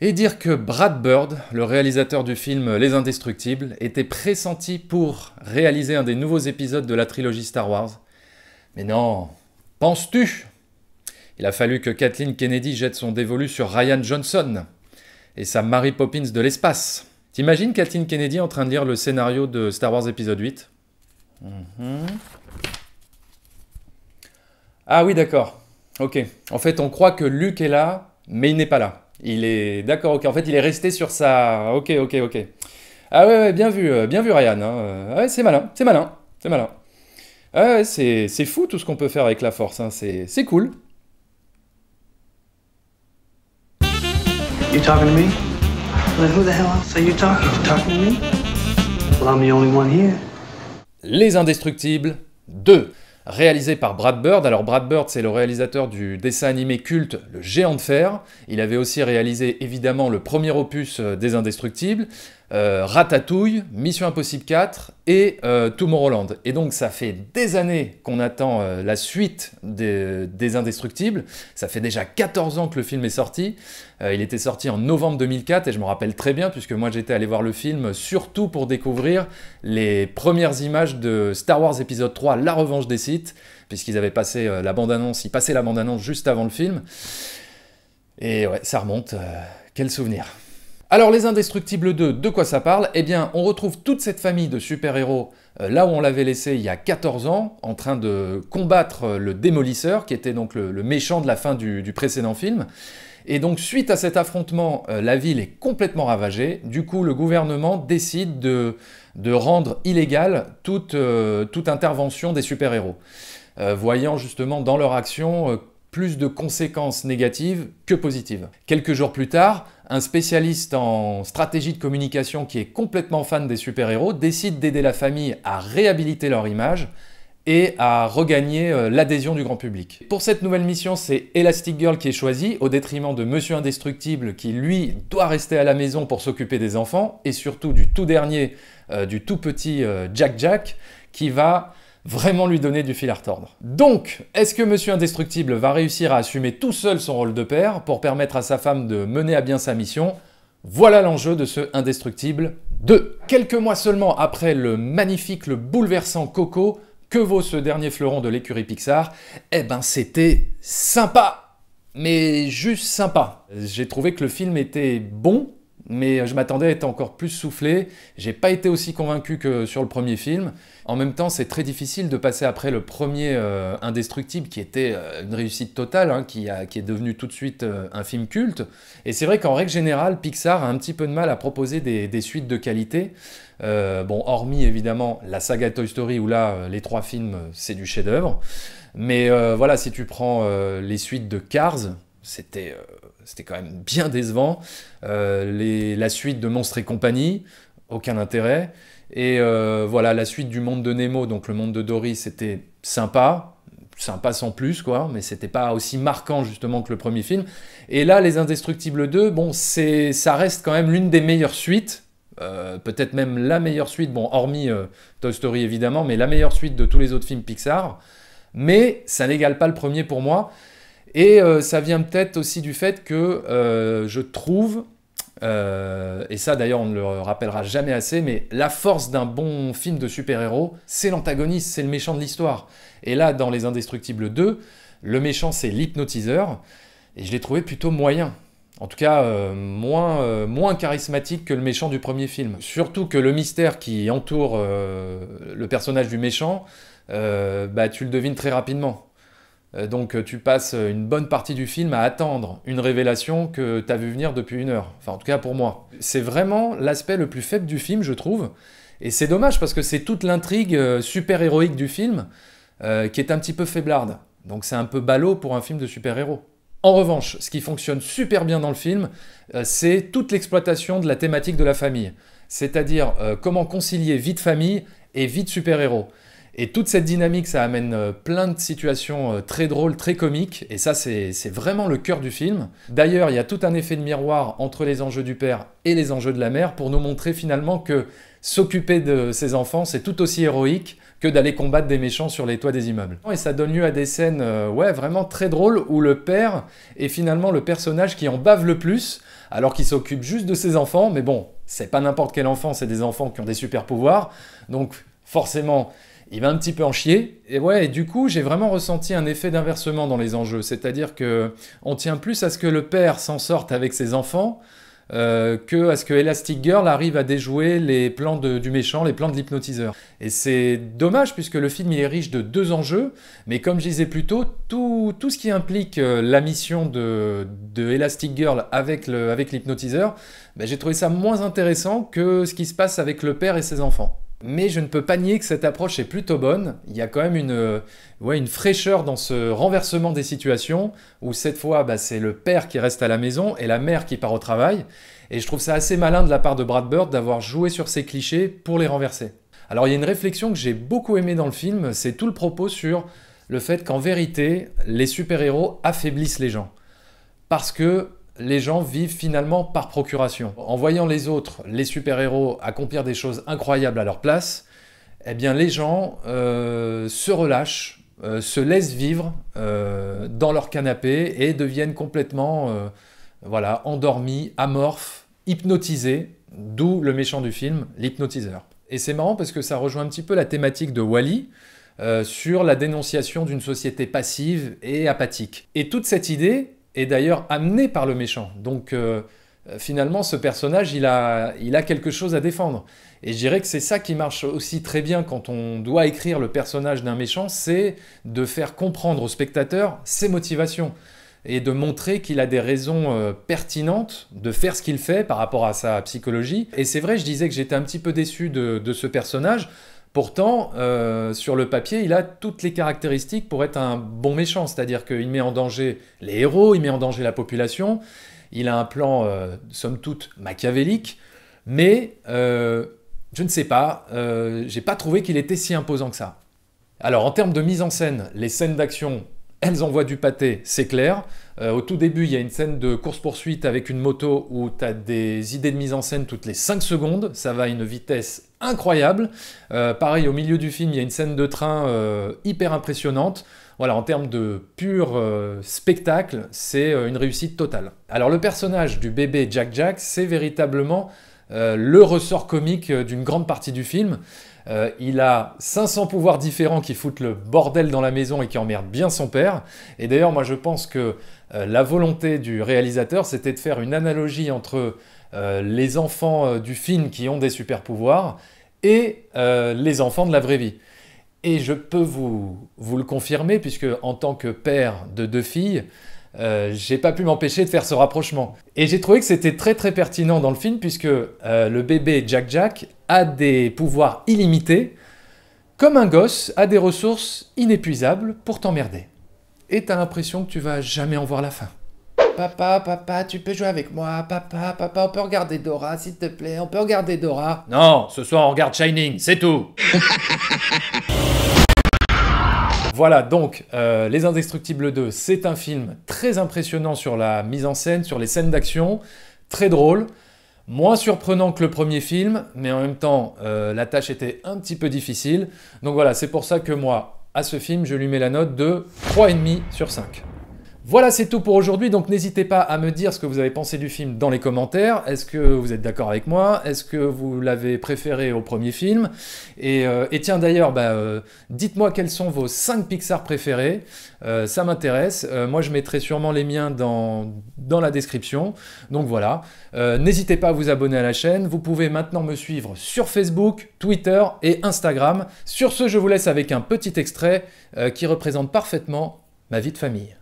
Et dire que Brad Bird, le réalisateur du film Les Indestructibles, était pressenti pour réaliser un des nouveaux épisodes de la trilogie Star Wars. Mais non, penses-tu Il a fallu que Kathleen Kennedy jette son dévolu sur Ryan Johnson et sa Mary Poppins de l'espace. T'imagines Kathleen Kennedy en train de lire le scénario de Star Wars épisode 8 mhm. Ah oui, d'accord. Ok. En fait, on croit que Luke est là, mais il n'est pas là. Il est d'accord, ok. En fait, il est resté sur sa. Ok, ok, ok. Ah ouais, ouais bien vu, euh, bien vu Ryan. Hein. Ah ouais, c'est malin, c'est malin, c'est malin. Ah ouais, c'est fou tout ce qu'on peut faire avec la force. Hein. C'est cool. You talking to me? the hell you talking? talking to me? the only one here. Les Indestructibles 2 réalisé par Brad Bird. Alors Brad Bird, c'est le réalisateur du dessin animé culte Le Géant de Fer. Il avait aussi réalisé évidemment le premier opus euh, des Indestructibles, euh, Ratatouille, Mission Impossible 4 et euh, Tomorrowland. Et donc ça fait des années qu'on attend euh, la suite des, Indestructibles. Ça fait déjà 14 ans que le film est sorti. il était sorti en novembre 2004 et je me rappelle très bien puisque moi j'étais allé voir le film surtout pour découvrir les premières images de Star Wars épisode 3, La Revanche des Sith, puisqu'ils avaient passé la bande-annonce, passaient la bande-annonce juste avant le film. Et ouais, ça remonte. quel souvenir. Alors les Indestructibles 2, de quoi ça parle Eh bien, on retrouve toute cette famille de super-héros euh, là où on l'avait laissé il y a 14 ans, en train de combattre euh, le démolisseur, qui était donc le, méchant de la fin du, précédent film. Et donc, suite à cet affrontement, euh, la ville est complètement ravagée. Du coup, le gouvernement décide de, rendre illégale toute, intervention des super-héros, voyant justement dans leur action plus de conséquences négatives que positives. Quelques jours plus tard, un spécialiste en stratégie de communication qui est complètement fan des super-héros décide d'aider la famille à réhabiliter leur image et à regagner euh, l'adhésion du grand public. Pour cette nouvelle mission, c'est Elastic Girl qui est choisie, au détriment de Monsieur Indestructible qui, lui, doit rester à la maison pour s'occuper des enfants, et surtout du tout dernier, euh, du tout petit euh, Jack Jack, qui va vraiment lui donner du fil à retordre. Donc, est-ce que Monsieur Indestructible va réussir à assumer tout seul son rôle de père pour permettre à sa femme de mener à bien sa mission Voilà l'enjeu de ce Indestructible 2. Quelques mois seulement après le magnifique, le bouleversant Coco, que vaut ce dernier fleuron de l'écurie Pixar Eh ben c'était sympa mais juste sympa. J'ai trouvé que le film était bon, mais je m'attendais à être encore plus soufflé. J'ai pas été aussi convaincu que sur le premier film. En même temps, c'est très difficile de passer après le premier euh, Indestructible, qui était euh, une réussite totale, hein, qui, est devenu tout de suite euh, un film culte. Et c'est vrai qu'en règle générale, Pixar a un petit peu de mal à proposer des, suites de qualité. bon, hormis évidemment la saga Toy Story, où là, les trois films, c'est du chef-d'œuvre. Mais voilà, si tu prends les suites de Cars, c'était euh, c'était quand même bien décevant. Euh, la suite de Monstres et compagnie, aucun intérêt. Et euh, voilà, la suite du monde de Nemo, donc le monde de Dory, c'était sympa, sympa sans plus, quoi, mais c'était pas aussi marquant justement que le premier film. Et là, Les Indestructibles 2, bon, c'est, ça reste quand même l'une des meilleures suites, peut-être même la meilleure suite, bon, hormis Toy Story évidemment, mais la meilleure suite de tous les autres films Pixar. Mais ça n'égale pas le premier pour moi. Et euh, ça vient peut-être aussi du fait que euh, je trouve, euh, et ça d'ailleurs on ne le rappellera jamais assez, mais la force d'un bon film de super-héros, c'est l'antagoniste, c'est le méchant de l'histoire. Et là, dans Les Indestructibles 2, le méchant c'est l'hypnotiseur, et je l'ai trouvé plutôt moyen. En tout cas, moins, moins, charismatique que le méchant du premier film. Surtout que le mystère qui entoure le personnage du méchant, bah, tu le devines très rapidement. Euh, donc euh, tu passes euh, une bonne partie du film à attendre une révélation que tu as vu venir depuis une heure. Enfin en tout cas pour moi. C'est vraiment l'aspect le plus faible du film je trouve. Et c'est dommage parce que c'est toute l'intrigue super-héroïque du film qui est un petit peu faiblarde. Donc c'est un peu ballot pour un film de super-héros. En revanche, ce qui fonctionne super bien dans le film, c'est toute l'exploitation de la thématique de la famille. C'est-à-dire comment concilier vie de famille et vie de super-héros. Et toute cette dynamique, ça amène euh, plein de situations euh, très drôles, très comiques, et ça c'est vraiment le cœur du film. D'ailleurs, il y a tout un effet de miroir entre les enjeux du père et les enjeux de la mère pour nous montrer finalement que s'occuper de ses enfants, c'est tout aussi héroïque que d'aller combattre des méchants sur les toits des immeubles. Et ça donne lieu à des scènes, euh, ouais, vraiment très drôles où le père est finalement le personnage qui en bave le plus, alors qu'il s'occupe juste de ses enfants. Mais bon, c'est pas n'importe quel enfant, c'est des enfants qui ont des super pouvoirs, donc forcément, il va un petit peu en chier. Et ouais, et du coup, j'ai vraiment ressenti un effet d'inversement dans les enjeux. C'est-à-dire que on tient plus à ce que le père s'en sorte avec ses enfants euh, que à ce que Elastic Girl arrive à déjouer les plans du méchant, les plans de l'hypnotiseur. Et c'est dommage puisque le film il est riche de deux enjeux, mais comme je disais plus tôt, tout, tout ce qui implique euh, la mission de, de Elastic Girl avec l'hypnotiseur, avec ben, j'ai trouvé ça moins intéressant que ce qui se passe avec le père et ses enfants. Mais je ne peux pas nier que cette approche est plutôt bonne. Il y a quand même une, euh, une fraîcheur dans ce renversement des situations, où cette fois, bah, c'est le père qui reste à la maison et la mère qui part au travail. Et je trouve ça assez malin de la part de Brad Bird d'avoir joué sur ces clichés pour les renverser. Alors il y a une réflexion que j'ai beaucoup aimée dans le film, c'est tout le propos sur le fait qu'en vérité, les super-héros affaiblissent les gens. Parce que les gens vivent finalement par procuration. En voyant les autres, les super-héros, accomplir des choses incroyables à leur place, eh bien les gens euh, se relâchent, euh, se laissent vivre euh, dans leur canapé et deviennent complètement voilà, endormis, amorphes, hypnotisés, d'où le méchant du film, l'hypnotiseur. Et c'est marrant parce que ça rejoint un petit peu la thématique de Wally, sur la dénonciation d'une société passive et apathique. Et toute cette idée, est d'ailleurs amené par le méchant. Donc euh, finalement, ce personnage, il a, quelque chose à défendre. Et je dirais que c'est ça qui marche aussi très bien quand on doit écrire le personnage d'un méchant, c'est de faire comprendre au spectateur ses motivations et de montrer qu'il a des raisons euh, pertinentes de faire ce qu'il fait par rapport à sa psychologie. Et c'est vrai, je disais que j'étais un petit peu déçu de ce personnage, Pourtant, euh, sur le papier, il a toutes les caractéristiques pour être un bon méchant, c'est-à-dire qu'il met en danger les héros, il met en danger la population, il a un plan, euh, somme toute, machiavélique, mais euh, je ne sais pas, j'ai pas trouvé qu'il était si imposant que ça. Alors en termes de mise en scène, les scènes d'action elles envoient du pâté, c'est clair. Euh, au tout début, il y a une scène de course-poursuite avec une moto où tu as des idées de mise en scène toutes les 5 secondes. Ça va à une vitesse incroyable. Euh, pareil, au milieu du film, il y a une scène de train euh, hyper impressionnante. Voilà, en termes de pur spectacle, c'est une réussite totale. Alors le personnage du bébé Jack Jack, c'est véritablement euh, le ressort comique euh, d'une grande partie du film. Euh, il a 500 pouvoirs différents qui foutent le bordel dans la maison et qui emmerdent bien son père. Et d'ailleurs, moi je pense que la volonté du réalisateur, c'était de faire une analogie entre les enfants du film qui ont des super pouvoirs et les enfants de la vraie vie. Et je peux vous, vous le confirmer, puisque en tant que père de deux filles, euh, j'ai pas pu m'empêcher de faire ce rapprochement. Et j'ai trouvé que c'était très très pertinent dans le film puisque euh, le bébé Jack Jack a des pouvoirs illimités, comme un gosse a des ressources inépuisables pour t'emmerder. Et t'as l'impression que tu vas jamais en voir la fin. Papa, papa, tu peux jouer avec moi. Papa, papa, on peut regarder Dora, s'il te plaît. On peut regarder Dora. Non, ce soir on regarde Shining, c'est tout. Voilà, donc euh, Les Indestructibles 2, c'est un film très impressionnant sur la mise en scène, sur les scènes d'action, très drôle, moins surprenant que le premier film, mais en même temps, euh, la tâche était un petit peu difficile. Donc voilà, c'est pour ça que moi, à ce film, je lui mets la note de 3,5 sur 5. Voilà, c'est tout pour aujourd'hui. Donc n'hésitez pas à me dire ce que vous avez pensé du film dans les commentaires. Est-ce que vous êtes d'accord avec moi Est-ce que vous l'avez préféré au premier film et, euh, tiens d'ailleurs, bah, euh, dites-moi quels sont vos 5 Pixar préférés. Euh, ça m'intéresse. moi, je mettrai sûrement les miens dans, dans la description. Donc voilà. n'hésitez pas à vous abonner à la chaîne. Vous pouvez maintenant me suivre sur Facebook, Twitter et Instagram. Sur ce, je vous laisse avec un petit extrait qui représente parfaitement ma vie de famille.